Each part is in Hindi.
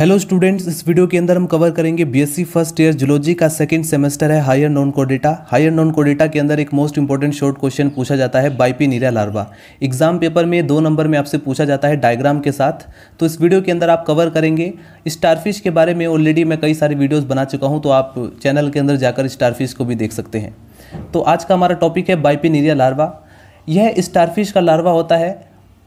हेलो स्टूडेंट्स इस वीडियो के अंदर हम कवर करेंगे बीएससी फर्स्ट ईयर जुलॉजी का सेकंड सेमेस्टर है हायर नॉन कोडेटा हायर नॉन कोडेटा के अंदर एक मोस्ट इंपॉर्टेंट शॉर्ट क्वेश्चन पूछा जाता है bipinnaria larva exam paper में दो नंबर में आपसे पूछा जाता है डायग्राम के साथ तो इस वीडियो के अंदर आप कवर करेंगे स्टारफिश के बारे में ऑलरेडी मैं कई सारी वीडियोज़ बना चुका हूँ तो आप चैनल के अंदर जाकर स्टारफिश को भी देख सकते हैं तो आज का हमारा टॉपिक है बाईपी नीरिया लार्वा यह स्टारफिश का लार्वा होता है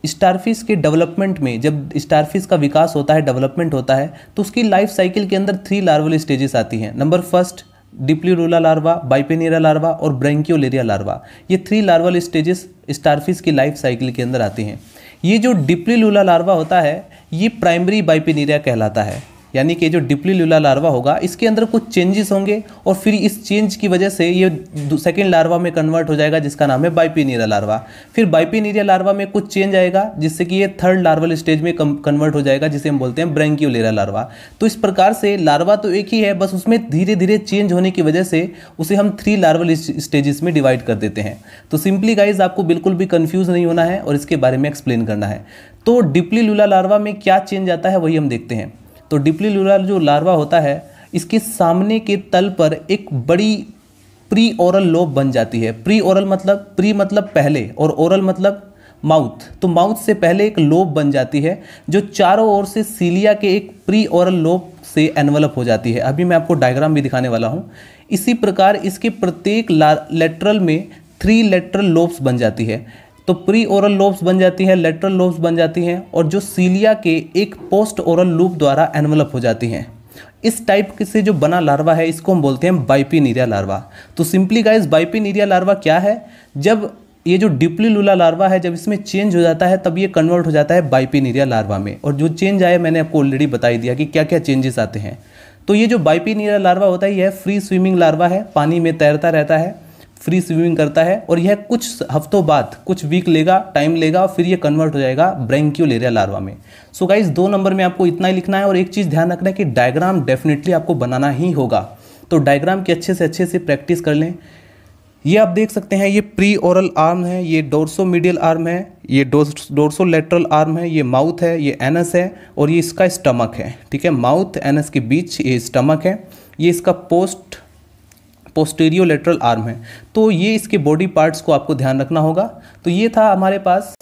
स्टारफिश के डेवलपमेंट में जब स्टारफिश का विकास होता है डेवलपमेंट होता है तो उसकी लाइफ साइकिल के अंदर थ्री लार्वल स्टेजेस आती हैं number first dipleurula larva bipinnaria larva और ब्रैंक्योलेरिया लार्वा ये थ्री लार्वल स्टेजेस स्टारफिश की लाइफ साइकिल के अंदर आती हैं ये जो डिप्ली लूला लार्वा होता है ये प्राइमरी बाइपेनिरिया कहलाता है यानी कि जो लूला लार्वा होगा इसके अंदर कुछ चेंजेस होंगे और फिर इस चेंज की वजह से ये सेकेंड लार्वा में कन्वर्ट हो जाएगा जिसका नाम है बाइपेनिरा लार्वा फिर बाइपेनिरा लार्वा में कुछ चेंज आएगा जिससे कि ये थर्ड लार्वल स्टेज में कन्वर्ट हो जाएगा जिसे हम बोलते हैं ब्रेंक्यूलेरा लार्वा तो इस प्रकार से लार्वा तो एक ही है बस उसमें धीरे धीरे चेंज होने की वजह से उसे हम थ्री लार्वल स्टेजेस में डिवाइड कर देते हैं तो सिंपली गाइज आपको बिल्कुल भी कन्फ्यूज नहीं होना है और इसके बारे में एक्सप्लेन करना है तो डिप्ली लूला लार्वा में क्या चेंज आता है वही हम देखते हैं तो डिप्लीलुलर जो लार्वा होता है इसके सामने के तल पर एक बड़ी प्री ओरल लोब बन जाती है प्री ओरल मतलब प्री मतलब पहले और ओरल मतलब माउथ तो माउथ से पहले एक लोब बन जाती है जो चारों ओर से सीलिया के एक प्री ओरल लोब से एनवलप हो जाती है अभी मैं आपको डायग्राम भी दिखाने वाला हूँ इसी प्रकार इसके प्रत्येक लेटरल में थ्री लेटरल लोब्स बन जाती है तो प्री ओरल लोब्स बन जाती है लेटरल लोब्स बन जाती हैं और जो सीलिया के एक पोस्ट ओरल लूप द्वारा एनवलप हो जाती हैं इस टाइप से जो बना लार्वा है इसको हम बोलते हैं नीरिया लार्वा तो सिंपली गाइज नीरिया लार्वा क्या है जब ये जो डिप्ली लूला लार्वा है जब इसमें चेंज हो जाता है तब ये कन्वर्ट हो जाता है नीरिया लार्वा में और जो चेंज आया मैंने आपको ऑलरेडी बताई दिया कि क्या क्या चेंजेस आते हैं तो ये जो नीरिया लार्वा होता है यह फ्री स्विमिंग लार्वा है पानी में तैरता रहता है फ्री स्विमिंग करता है और यह कुछ हफ्तों बाद कुछ वीक लेगा टाइम लेगा और फिर यह कन्वर्ट हो जाएगा ब्रेंक्यूलेरिया लार्वा में सो so गाइज दो नंबर में आपको इतना ही लिखना है और एक चीज़ ध्यान रखना है कि डायग्राम डेफिनेटली आपको बनाना ही होगा तो डायग्राम की अच्छे से अच्छे से प्रैक्टिस कर लें ये आप देख सकते हैं ये प्री ओरल आर्म है ये डोरसो मीडियल आर्म है ये डोरसो लेटरल आर्म है ये माउथ है ये एनस है और ये इसका स्टमक है ठीक है माउथ एनस के बीच ये स्टमक है ये इसका पोस्ट पोस्टेरियो लेटरल आर्म है तो ये इसके बॉडी पार्ट्स को आपको ध्यान रखना होगा तो ये था हमारे पास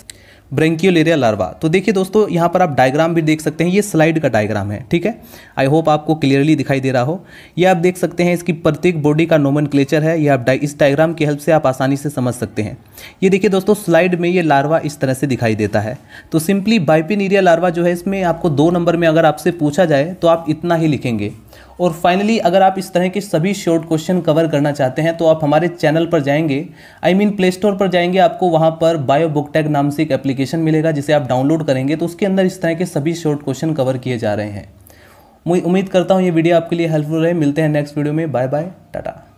एरिया लार्वा तो देखिए दोस्तों यहाँ पर आप डायग्राम भी देख सकते हैं ये स्लाइड का डायग्राम है ठीक है आई होप आपको क्लियरली दिखाई दे रहा हो ये आप देख सकते हैं इसकी प्रत्येक बॉडी का नोमन है ये आप डाइ इस डायग्राम की हेल्प से आप आसानी से समझ सकते हैं ये देखिए दोस्तों स्लाइड में ये लार्वा इस तरह से दिखाई देता है तो सिंपली एरिया लार्वा जो है इसमें आपको दो नंबर में अगर आपसे पूछा जाए तो आप इतना ही लिखेंगे और फाइनली अगर आप इस तरह के सभी शॉर्ट क्वेश्चन कवर करना चाहते हैं तो आप हमारे चैनल पर जाएंगे आई मीन प्ले स्टोर पर जाएंगे आपको वहाँ पर बायो बुक टैग नाम से एक एप्लीकेशन एप्लीकेशन मिलेगा जिसे आप डाउनलोड करेंगे तो उसके अंदर इस तरह के सभी शॉर्ट क्वेश्चन कवर किए जा रहे हैं उम्मीद करता हूँ ये वीडियो आपके लिए हेल्पफुल रहे मिलते हैं नेक्स्ट वीडियो में बाय बाय टाटा